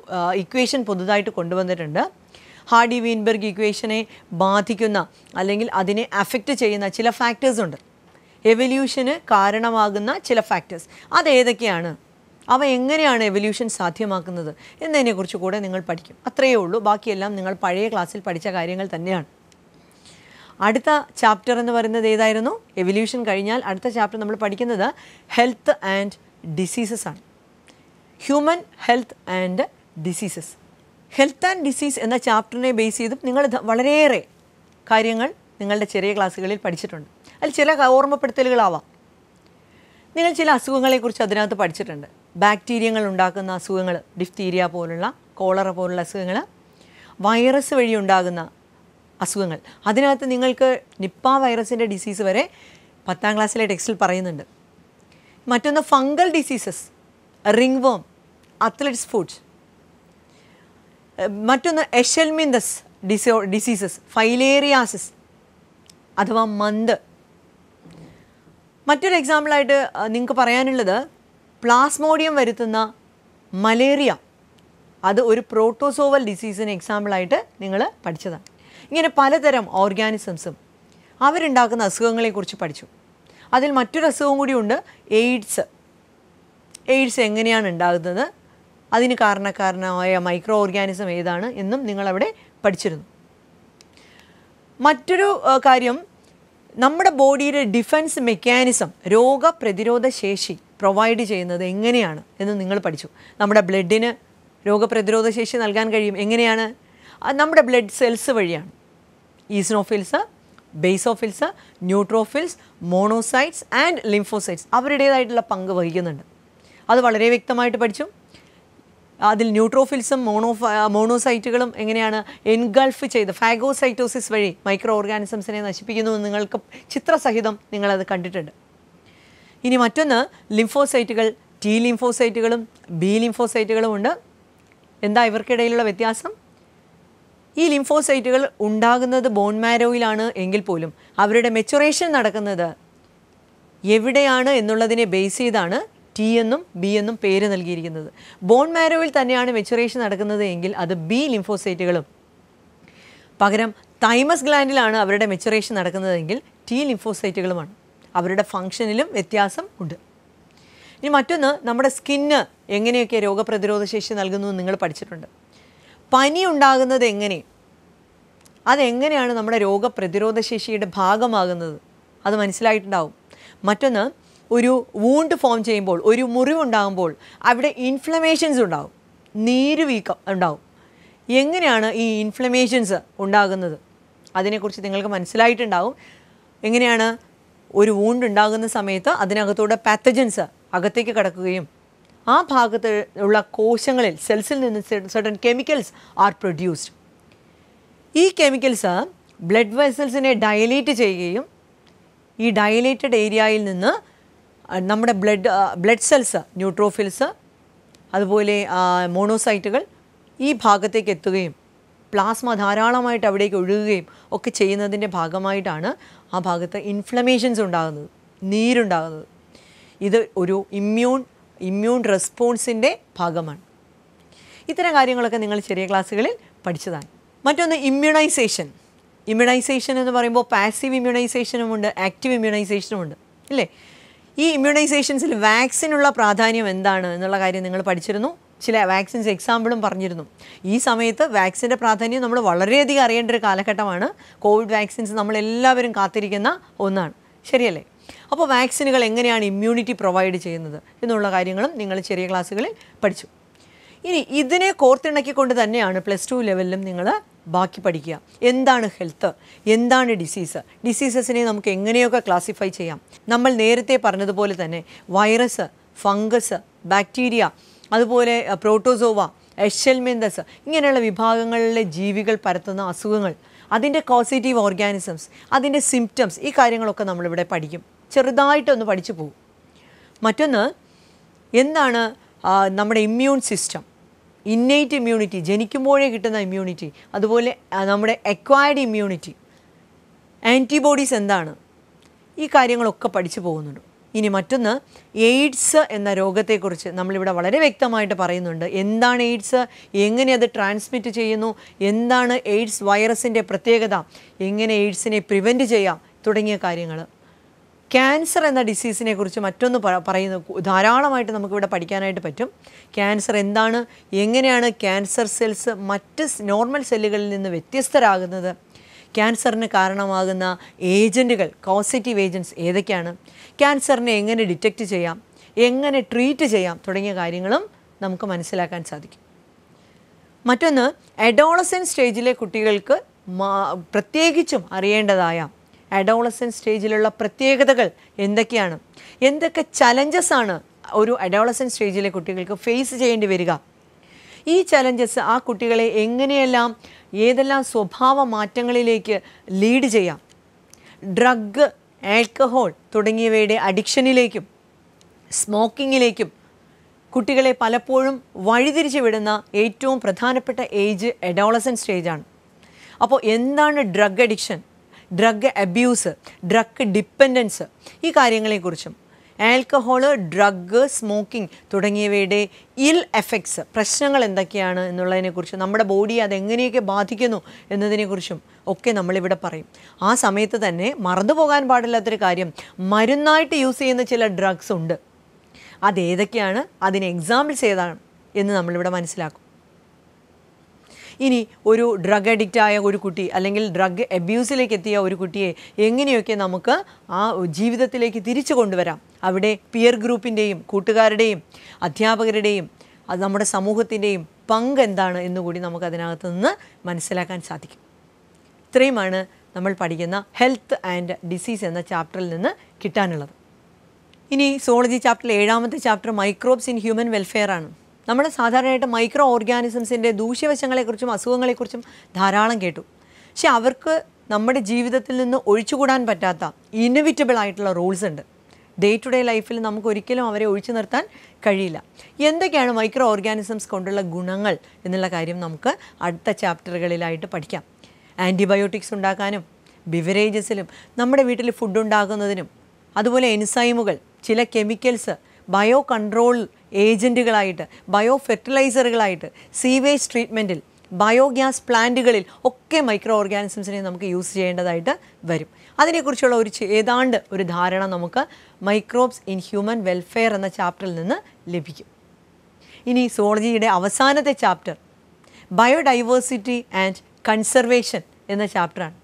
ഇക്വേഷൻ പുതുതായിട്ട് കൊണ്ടുവന്നിട്ടുണ്ട് ഹാർഡി വീൻബർഗ് ഇക്വേഷനെ ബാധിക്കുന്ന അല്ലെങ്കിൽ അതിനെ അഫക്റ്റ് ചെയ്യുന്ന ചില ഫാക്ടേഴ്സ് ഉണ്ട് എവല്യൂഷന് കാരണമാകുന്ന ചില ഫാക്ടേഴ്സ് അതേതൊക്കെയാണ് അവ എങ്ങനെയാണ് എവല്യൂഷൻ സാധ്യമാക്കുന്നത് എന്നതിനെക്കുറിച്ച് കൂടെ നിങ്ങൾ പഠിക്കും അത്രയേ ഉള്ളൂ ബാക്കിയെല്ലാം നിങ്ങൾ പഴയ ക്ലാസ്സിൽ പഠിച്ച കാര്യങ്ങൾ തന്നെയാണ് അടുത്ത ചാപ്റ്റർ എന്ന് പറയുന്നത് ഏതായിരുന്നു എവല്യൂഷൻ കഴിഞ്ഞാൽ അടുത്ത ചാപ്റ്റർ നമ്മൾ പഠിക്കുന്നത് ഹെൽത്ത് ആൻഡ് ഡിസീസസ് ആണ് human health and diseases health and disease എന്ന ചാപ്റ്ററിനെ ബേസ് ചെയ്തും നിങ്ങൾ വളരെയേറെ കാര്യങ്ങൾ നിങ്ങളുടെ ചെറിയ ക്ലാസ്സുകളിൽ പഠിച്ചിട്ടുണ്ട് അതിൽ ചില ഓർമ്മപ്പെടുത്തലുകളാവാം നിങ്ങൾ ചില അസുഖങ്ങളെക്കുറിച്ച് അതിനകത്ത് പഠിച്ചിട്ടുണ്ട് ബാക്ടീരിയങ്ങൾ ഉണ്ടാക്കുന്ന അസുഖങ്ങൾ ഡിഫ്തീരിയ പോലുള്ള കോളറ പോലുള്ള അസുഖങ്ങൾ വൈറസ് വഴി ഉണ്ടാകുന്ന അസുഖങ്ങൾ അതിനകത്ത് നിങ്ങൾക്ക് നിപ്പ വൈറസിൻ്റെ ഡിസീസ് വരെ പത്താം ക്ലാസ്സിലെ ടെക്സ്റ്റിൽ പറയുന്നുണ്ട് മറ്റൊന്ന് fungal diseases ringworm athlete's foot മറ്റൊന്ന് എഷൽമിന്തസ് ഡിസോ ഡിസീസസ് ഫൈലേറിയാസിസ് അഥവാ മന്ത് മറ്റൊരു എക്സാമ്പിളായിട്ട് നിങ്ങൾക്ക് പറയാനുള്ളത് പ്ലാസ്മോഡിയം വരുത്തുന്ന മലേറിയ അത് ഒരു പ്രോട്ടോസോവൽ ഡിസീസിന് എക്സാമ്പിളായിട്ട് നിങ്ങൾ പഠിച്ചതാണ് ഇങ്ങനെ പലതരം ഓർഗാനിസംസും അവരുണ്ടാക്കുന്ന അസുഖങ്ങളെക്കുറിച്ച് പഠിച്ചു അതിൽ മറ്റൊരു അസുഖം കൂടിയുണ്ട് എയ്ഡ്സ് എയ്ഡ്സ് എങ്ങനെയാണ് ഉണ്ടാകുന്നത് അതിന് കാരണക്കാരനായ മൈക്രോ ഓർഗാനിസം ഏതാണ് എന്നും നിങ്ങളവിടെ പഠിച്ചിരുന്നു മറ്റൊരു കാര്യം നമ്മുടെ ബോഡിയുടെ ഡിഫൻസ് മെക്കാനിസം രോഗപ്രതിരോധ ശേഷി പ്രൊവൈഡ് ചെയ്യുന്നത് എങ്ങനെയാണ് എന്ന് നിങ്ങൾ പഠിച്ചു നമ്മുടെ ബ്ലഡിന് രോഗപ്രതിരോധ ശേഷി നൽകാൻ കഴിയും എങ്ങനെയാണ് നമ്മുടെ ബ്ലഡ് സെൽസ് വഴിയാണ് eosinophils basophils neutrophils monocytes and lymphocytes അവരുടേതായിട്ടുള്ള പങ്ക് വഹിക്കുന്നുണ്ട് അത് വളരെ വ്യക്തമായിട്ട് പഠിച്ചു അതിൽ ന്യൂട്രോഫിൽസും മോണോ മോണോസൈറ്റുകളും എങ്ങനെയാണ് എൻഗൾഫ് ചെയ്ത് ഫാഗോസൈറ്റോസിസ് വഴി മൈക്രോ ഓർഗാനിസംസിനെ നശിപ്പിക്കുന്നു നിങ്ങൾക്ക് ചിത്രസഹിതം നിങ്ങളത് കണ്ടിട്ടുണ്ട് ഇനി മറ്റൊന്ന് ലിംഫോസൈറ്റുകൾ ടി ലിംഫോസൈറ്റുകളും ബി ലിംഫോസൈറ്റുകളും ഉണ്ട് എന്താ ഇവർക്കിടയിലുള്ള വ്യത്യാസം ഈ ലിംഫോസൈറ്റുകൾ ഉണ്ടാകുന്നത് ബോൺ മാരോയിലാണ് എങ്കിൽ പോലും അവരുടെ മെച്ചുറേഷൻ നടക്കുന്നത് എവിടെയാണ് എന്നുള്ളതിനെ ബേസ് ചെയ്താണ് ടി എന്നും ബി എന്നും പേര് നൽകിയിരിക്കുന്നത് ബോൺ മാരോയിൽ തന്നെയാണ് മെച്ചുറേഷൻ നടക്കുന്നത് എങ്കിൽ അത് ബി ലിംഫോസൈറ്റുകളും പകരം തൈമസ് ഗ്ലാൻഡിലാണ് അവരുടെ മെച്ചുറേഷൻ നടക്കുന്നതെങ്കിൽ ടി ലിംഫോസൈറ്റുകളുമാണ് അവരുടെ ഫങ്ഷനിലും വ്യത്യാസം ഉണ്ട് ഇനി മറ്റൊന്ന് നമ്മുടെ സ്കിന്ന് എങ്ങനെയൊക്കെ രോഗപ്രതിരോധ ശേഷി നൽകുന്നു നിങ്ങൾ പഠിച്ചിട്ടുണ്ട് പനി ഉണ്ടാകുന്നത് എങ്ങനെ അതെങ്ങനെയാണ് നമ്മുടെ രോഗപ്രതിരോധ ശേഷിയുടെ ഭാഗമാകുന്നത് അത് മനസ്സിലായിട്ടുണ്ടാവും മറ്റൊന്ന് ഒരു വൂണ്ട് ഫോം ചെയ്യുമ്പോൾ ഒരു മുറിവുണ്ടാകുമ്പോൾ അവിടെ ഇൻഫ്ലമേഷൻസ് ഉണ്ടാവും നീര് വീക്കം ഉണ്ടാവും എങ്ങനെയാണ് ഈ ഇൻഫ്ലമേഷൻസ് ഉണ്ടാകുന്നത് അതിനെക്കുറിച്ച് നിങ്ങൾക്ക് മനസ്സിലായിട്ടുണ്ടാവും എങ്ങനെയാണ് ഒരു വൂണ്ട് ഉണ്ടാകുന്ന സമയത്ത് അതിനകത്തൂടെ പാത്തജൻസ് അകത്തേക്ക് കടക്കുകയും ആ ഭാഗത്ത് ഉള്ള കോശങ്ങളിൽ സെൽസിൽ നിന്ന് സെർട്ടൺ കെമിക്കൽസ് ആർ പ്രൊഡ്യൂസ്ഡ് ഈ കെമിക്കൽസ് ബ്ലഡ് വെസൽസിനെ ഡയലേറ്റ് ചെയ്യുകയും ഈ ഡയലേറ്റഡ് ഏരിയയിൽ നിന്ന് നമ്മുടെ ബ്ലഡ് ബ്ലഡ് സെൽസ് ന്യൂട്രോഫിൽസ് അതുപോലെ മോണോസൈറ്റുകൾ ഈ ഭാഗത്തേക്ക് എത്തുകയും പ്ലാസ്മ ധാരാളമായിട്ട് അവിടേക്ക് ഒഴുകുകയും ഒക്കെ ചെയ്യുന്നതിൻ്റെ ഭാഗമായിട്ടാണ് ആ ഭാഗത്ത് ഇൻഫ്ലമേഷൻസ് ഉണ്ടാകുന്നത് നീരുണ്ടാകുന്നത് ഇത് ഒരു ഇമ്മ്യൂൺ ഇമ്മ്യൂൺ റെസ്പോൺസിൻ്റെ ഭാഗമാണ് ഇത്തരം കാര്യങ്ങളൊക്കെ നിങ്ങൾ ചെറിയ ക്ലാസ്സുകളിൽ പഠിച്ചതാണ് മറ്റൊന്ന് ഇമ്മ്യൂണൈസേഷൻ ഇമ്മ്യൂണൈസേഷൻ എന്ന് പറയുമ്പോൾ പാസീവ് ഇമ്മ്യൂണൈസേഷനും ഉണ്ട് ആക്റ്റീവ് ഉണ്ട് അല്ലേ ഈ ഇമ്മ്യൂണൈസേഷൻസിൽ വാക്സിനുള്ള പ്രാധാന്യം എന്താണ് എന്നുള്ള കാര്യം നിങ്ങൾ പഠിച്ചിരുന്നു ചില വാക്സിൻസ് എക്സാമ്പിളും പറഞ്ഞിരുന്നു ഈ സമയത്ത് വാക്സിൻ്റെ പ്രാധാന്യം നമ്മൾ വളരെയധികം അറിയേണ്ട ഒരു കാലഘട്ടമാണ് കോവിഡ് വാക്സിൻസ് നമ്മളെല്ലാവരും കാത്തിരിക്കുന്ന ഒന്നാണ് ശരിയല്ലേ അപ്പോൾ വാക്സിനുകൾ എങ്ങനെയാണ് ഇമ്മ്യൂണിറ്റി പ്രൊവൈഡ് ചെയ്യുന്നത് എന്നുള്ള കാര്യങ്ങളും നിങ്ങൾ ചെറിയ ക്ലാസ്സുകളിൽ പഠിച്ചു ഇനി ഇതിനെ കോർത്തിണക്കിക്കൊണ്ട് തന്നെയാണ് പ്ലസ് ടു ലെവലിലും നിങ്ങൾ ബാക്കി പഠിക്കുക എന്താണ് ഹെൽത്ത് എന്താണ് ഡിസീസ് ഡിസീസസിനെ നമുക്ക് എങ്ങനെയൊക്കെ ക്ലാസിഫൈ ചെയ്യാം നമ്മൾ നേരത്തെ പറഞ്ഞതുപോലെ തന്നെ വൈറസ് ഫംഗസ് ബാക്ടീരിയ അതുപോലെ പ്രോട്ടോസോവ എഷൽമെന്തസ് ഇങ്ങനെയുള്ള വിഭാഗങ്ങളിലെ ജീവികൾ പരത്തുന്ന അസുഖങ്ങൾ അതിൻ്റെ കോസിറ്റീവ് ഓർഗാനിസംസ് അതിൻ്റെ സിംറ്റംസ് ഈ കാര്യങ്ങളൊക്കെ നമ്മളിവിടെ പഠിക്കും ചെറുതായിട്ടൊന്ന് പഠിച്ചു പോകും മറ്റൊന്ന് എന്താണ് നമ്മുടെ ഇമ്മ്യൂൺ സിസ്റ്റം ഇന്നേറ്റ് ഇമ്മ്യൂണിറ്റി ജനിക്കുമ്പോഴേ കിട്ടുന്ന ഇമ്മ്യൂണിറ്റി അതുപോലെ നമ്മുടെ അക്വയർഡ് ഇമ്മ്യൂണിറ്റി ആൻറ്റിബോഡീസ് എന്താണ് ഈ കാര്യങ്ങളൊക്കെ പഠിച്ചു പോകുന്നുണ്ട് ഇനി മറ്റൊന്ന് എയ്ഡ്സ് എന്ന രോഗത്തെക്കുറിച്ച് നമ്മളിവിടെ വളരെ വ്യക്തമായിട്ട് പറയുന്നുണ്ട് എന്താണ് എയ്ഡ്സ് എങ്ങനെ അത് ട്രാൻസ്മിറ്റ് ചെയ്യുന്നു എന്താണ് എയ്ഡ്സ് വൈറസിൻ്റെ പ്രത്യേകത എങ്ങനെ എയ്ഡ്സിനെ പ്രിവെൻറ്റ് ചെയ്യാം തുടങ്ങിയ കാര്യങ്ങൾ ക്യാൻസർ എന്ന ഡിസീസിനെ കുറിച്ച് മറ്റൊന്ന് പറയുന്ന ധാരാളമായിട്ട് നമുക്കിവിടെ പഠിക്കാനായിട്ട് പറ്റും ക്യാൻസർ എന്താണ് എങ്ങനെയാണ് ക്യാൻസർ സെൽസ് മറ്റ് നോർമൽ സെല്ലുകളിൽ നിന്ന് വ്യത്യസ്തരാകുന്നത് ക്യാൻസറിന് കാരണമാകുന്ന ഏജൻറ്റുകൾ കോസറ്റീവ് ഏജൻറ്റ്സ് ഏതൊക്കെയാണ് ക്യാൻസറിനെ എങ്ങനെ ഡിറ്റക്റ്റ് ചെയ്യാം എങ്ങനെ ട്രീറ്റ് ചെയ്യാം തുടങ്ങിയ കാര്യങ്ങളും നമുക്ക് മനസ്സിലാക്കാൻ സാധിക്കും മറ്റൊന്ന് അഡോളസൻ സ്റ്റേജിലെ കുട്ടികൾക്ക് പ്രത്യേകിച്ചും അറിയേണ്ടതായ അഡോളസൻ സ്റ്റേജിലുള്ള പ്രത്യേകതകൾ എന്തൊക്കെയാണ് എന്തൊക്കെ ചലഞ്ചസ് ആണ് ഒരു അഡോളസൻ സ്റ്റേജിലെ കുട്ടികൾക്ക് ഫേസ് ചെയ്യേണ്ടി വരിക ഈ ചലഞ്ചസ് ആ കുട്ടികളെ എങ്ങനെയെല്ലാം ഏതെല്ലാം സ്വഭാവ മാറ്റങ്ങളിലേക്ക് ലീഡ് ചെയ്യാം ഡ്രഗ് ആൽക്കഹോൾ തുടങ്ങിയവയുടെ അഡിക്ഷനിലേക്കും സ്മോക്കിങ്ങിലേക്കും കുട്ടികളെ പലപ്പോഴും വഴിതിരിച്ചു വിടുന്ന ഏറ്റവും പ്രധാനപ്പെട്ട ഏജ് എഡോളസൻ സ്റ്റേജാണ് അപ്പോൾ എന്താണ് drug addiction drug abuse drug dependence ഈ കാര്യങ്ങളെക്കുറിച്ചും ആൽക്കഹോള് ഡ്രഗ് സ്മോക്കിംഗ് തുടങ്ങിയവയുടെ ഇൽ എഫക്ട്സ് പ്രശ്നങ്ങൾ എന്തൊക്കെയാണ് എന്നുള്ളതിനെക്കുറിച്ചും നമ്മുടെ ബോഡിയെ അതെങ്ങനെയൊക്കെ ബാധിക്കുന്നു എന്നതിനെക്കുറിച്ചും ഒക്കെ നമ്മളിവിടെ പറയും ആ സമയത്ത് തന്നെ മറന്നു പോകാൻ പാടില്ലാത്തൊരു കാര്യം മരുന്നായിട്ട് യൂസ് ചെയ്യുന്ന ചില ഡ്രഗ്സ് ഉണ്ട് അതേതൊക്കെയാണ് അതിനെ എക്സാമ്പിൾസ് ഏതാണ് എന്ന് നമ്മളിവിടെ മനസ്സിലാക്കും ഇനി ഒരു ഡ്രഗ് അഡിക്റ്റായ ഒരു കുട്ടി അല്ലെങ്കിൽ ഡ്രഗ് അബ്യൂസിലേക്ക് എത്തിയ ഒരു കുട്ടിയെ എങ്ങനെയൊക്കെ നമുക്ക് ആ ജീവിതത്തിലേക്ക് തിരിച്ചു കൊണ്ടുവരാം അവിടെ പിയർ ഗ്രൂപ്പിൻ്റെയും കൂട്ടുകാരുടെയും അധ്യാപകരുടെയും അത് നമ്മുടെ സമൂഹത്തിൻ്റെയും പങ്ക് എന്താണ് എന്നുകൂടി നമുക്ക് അതിനകത്ത് നിന്ന് മനസ്സിലാക്കാൻ സാധിക്കും ഇത്രയുമാണ് നമ്മൾ പഠിക്കുന്ന ഹെൽത്ത് ആൻഡ് ഡിസീസ് എന്ന ചാപ്റ്ററിൽ നിന്ന് കിട്ടാനുള്ളത് ഇനി സോളജി ചാപ്റ്ററിൽ ഏഴാമത്തെ chapter microbes in human welfare ആണ് നമ്മൾ സാധാരണയായിട്ട് മൈക്രോ ഓർഗാനിസംസിൻ്റെ ദൂഷ്യവശങ്ങളെക്കുറിച്ചും അസുഖങ്ങളെക്കുറിച്ചും ധാരാളം കേട്ടു പക്ഷെ അവർക്ക് നമ്മുടെ ജീവിതത്തിൽ നിന്ന് ഒഴിച്ചുകൂടാൻ പറ്റാത്ത ഇന്നവിറ്റബിൾ ആയിട്ടുള്ള റൂൾസ് ഉണ്ട് ഡേ ടു ഡേ ലൈഫിൽ നമുക്ക് ഒരിക്കലും അവരെ ഒഴിച്ചു നിർത്താൻ കഴിയില്ല എന്തൊക്കെയാണ് മൈക്രോ ഓർഗാനിസംസ് കൊണ്ടുള്ള ഗുണങ്ങൾ എന്നുള്ള കാര്യം നമുക്ക് അടുത്ത ചാപ്റ്ററുകളിലായിട്ട് പഠിക്കാം ആൻറ്റിബയോട്ടിക്സ് ഉണ്ടാക്കാനും ബിവറേജസിലും നമ്മുടെ വീട്ടിൽ ഫുഡ് ഉണ്ടാക്കുന്നതിനും അതുപോലെ എൻസൈമുകൾ ചില കെമിക്കൽസ് ബയോ കൺട്രോൾ ഏജൻറ്റുകളായിട്ട് ബയോ ഫെർട്ടിലൈസറുകളായിട്ട് സീവേജ് ട്രീറ്റ്മെൻറ്റിൽ ബയോഗ്യാസ് പ്ലാന്റുകളിൽ ഒക്കെ മൈക്രോ ഓർഗാനിസംസിനെ നമുക്ക് യൂസ് ചെയ്യേണ്ടതായിട്ട് വരും അതിനെക്കുറിച്ചുള്ള ഒരു ഏതാണ്ട് ഒരു ധാരണ നമുക്ക് മൈക്രോബ്സ് ഇൻ ഹ്യൂമൻ വെൽഫെയർ എന്ന ചാപ്റ്ററിൽ നിന്ന് ലഭിക്കും ഇനി സോളജിയുടെ അവസാനത്തെ ചാപ്റ്റർ ബയോഡൈവേഴ്സിറ്റി ആൻഡ് കൺസർവേഷൻ എന്ന ചാപ്റ്ററാണ്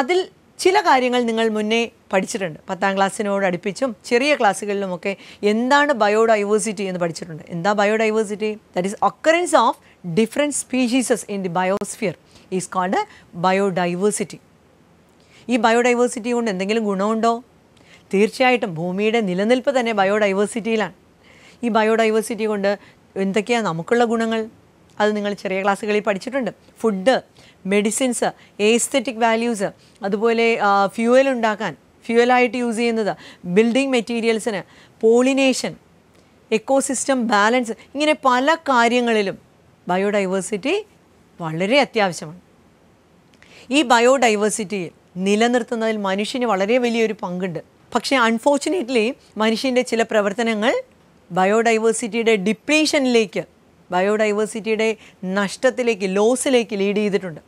അതിൽ ചില കാര്യങ്ങൾ നിങ്ങൾ മുന്നേ പഠിച്ചിട്ടുണ്ട് പത്താം ക്ലാസ്സിനോട് അടുപ്പിച്ചും ചെറിയ ക്ലാസ്സുകളിലുമൊക്കെ എന്താണ് ബയോഡൈവേഴ്സിറ്റി എന്ന് പഠിച്ചിട്ടുണ്ട് എന്താ biodiversity that is occurrence of different species in the biosphere is called biodiversity ഈ ബയോഡൈവേഴ്സിറ്റി കൊണ്ട് എന്തെങ്കിലും ഗുണമുണ്ടോ തീർച്ചയായിട്ടും ഭൂമിയുടെ നിലനിൽപ്പ് തന്നെ ബയോഡൈവേഴ്സിറ്റിയിലാണ് ഈ ബയോഡൈവേഴ്സിറ്റി കൊണ്ട് എന്തൊക്കെയാണ് നമുക്കുള്ള ഗുണങ്ങൾ അത് നിങ്ങൾ ചെറിയ ക്ലാസ്സുകളിൽ പഠിച്ചിട്ടുണ്ട് ഫുഡ് മെഡിസിൻസ് ഏസ്തറ്റിക് വാല്യൂസ് അതുപോലെ ഫ്യൂവൽ ഉണ്ടാക്കാൻ ഫ്യൂവലായിട്ട് യൂസ് ചെയ്യുന്നത് ബിൽഡിംഗ് മെറ്റീരിയൽസിന് പോളിനേഷൻ എക്കോസിസ്റ്റം ബാലൻസ് ഇങ്ങനെ പല കാര്യങ്ങളിലും ബയോഡൈവേഴ്സിറ്റി വളരെ അത്യാവശ്യമാണ് ഈ ബയോഡൈവേഴ്സിറ്റിയിൽ നിലനിർത്തുന്നതിൽ മനുഷ്യന് വളരെ വലിയൊരു പങ്കുണ്ട് പക്ഷേ അൺഫോർച്ചുനേറ്റ്ലി മനുഷ്യൻ്റെ ചില പ്രവർത്തനങ്ങൾ ബയോഡൈവേഴ്സിറ്റിയുടെ ഡിപ്ലീഷനിലേക്ക് ബയോഡൈവേഴ്സിറ്റിയുടെ നഷ്ടത്തിലേക്ക് ലോസിലേക്ക് ലീഡ് ചെയ്തിട്ടുണ്ട്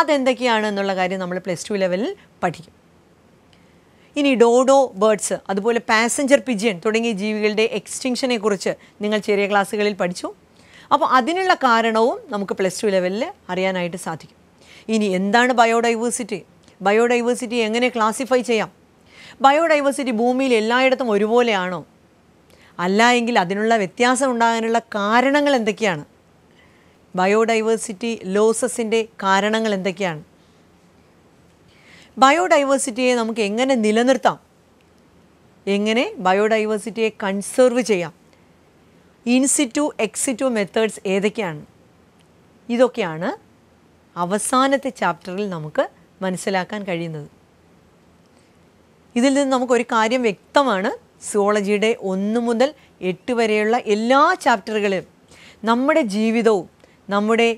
അതെന്തൊക്കെയാണ് എന്നുള്ള കാര്യം നമ്മൾ പ്ലസ് ടു ലെവലിൽ പഠിക്കും ഇനി ഡോഡോ ബേർഡ്സ് അതുപോലെ പാസഞ്ചർ പിജിയൻ തുടങ്ങിയ ജീവികളുടെ എക്സ്റ്റിങ്ഷനെ കുറിച്ച് നിങ്ങൾ ചെറിയ ക്ലാസ്സുകളിൽ പഠിച്ചു അപ്പോൾ അതിനുള്ള കാരണവും നമുക്ക് പ്ലസ് ടു ലെവലിൽ അറിയാനായിട്ട് സാധിക്കും ഇനി എന്താണ് ബയോഡൈവേഴ്സിറ്റി ബയോഡൈവേഴ്സിറ്റി എങ്ങനെ ക്ലാസിഫൈ ചെയ്യാം ബയോഡൈവേഴ്സിറ്റി ഭൂമിയിൽ എല്ലായിടത്തും ഒരുപോലെയാണോ അല്ല എങ്കിൽ അതിനുള്ള വ്യത്യാസം ഉണ്ടാകാനുള്ള കാരണങ്ങൾ എന്തൊക്കെയാണ് ബയോഡൈവേഴ്സിറ്റി ലോസസിൻ്റെ കാരണങ്ങൾ എന്തൊക്കെയാണ് ബയോഡൈവേഴ്സിറ്റിയെ നമുക്ക് എങ്ങനെ നിലനിർത്താം എങ്ങനെ ബയോഡൈവേഴ്സിറ്റിയെ കൺസേർവ് ചെയ്യാം ഇൻസിറ്റു എക്സിറ്റു മെത്തേഡ്സ് ഏതൊക്കെയാണ് ഇതൊക്കെയാണ് അവസാനത്തെ ചാപ്റ്ററിൽ നമുക്ക് മനസ്സിലാക്കാൻ കഴിയുന്നത് ഇതിൽ നിന്ന് നമുക്കൊരു കാര്യം വ്യക്തമാണ് സുവോളജിയുടെ ഒന്ന് മുതൽ എട്ട് വരെയുള്ള എല്ലാ ചാപ്റ്ററുകളും നമ്മുടെ ജീവിതവും നമ്മുടെ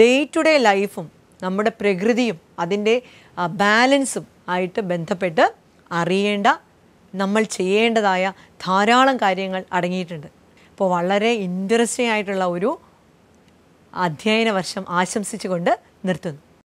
ഡേ ടു ഡേ ലൈഫും നമ്മുടെ പ്രകൃതിയും അതിൻ്റെ ബാലൻസും ആയിട്ട് ബന്ധപ്പെട്ട് അറിയേണ്ട നമ്മൾ ചെയ്യേണ്ടതായ ധാരാളം കാര്യങ്ങൾ അടങ്ങിയിട്ടുണ്ട് അപ്പോൾ വളരെ ഇൻട്രസ്റ്റിംഗ് ആയിട്ടുള്ള ഒരു അധ്യയന വർഷം ആശംസിച്ചുകൊണ്ട് നിർത്തുന്നു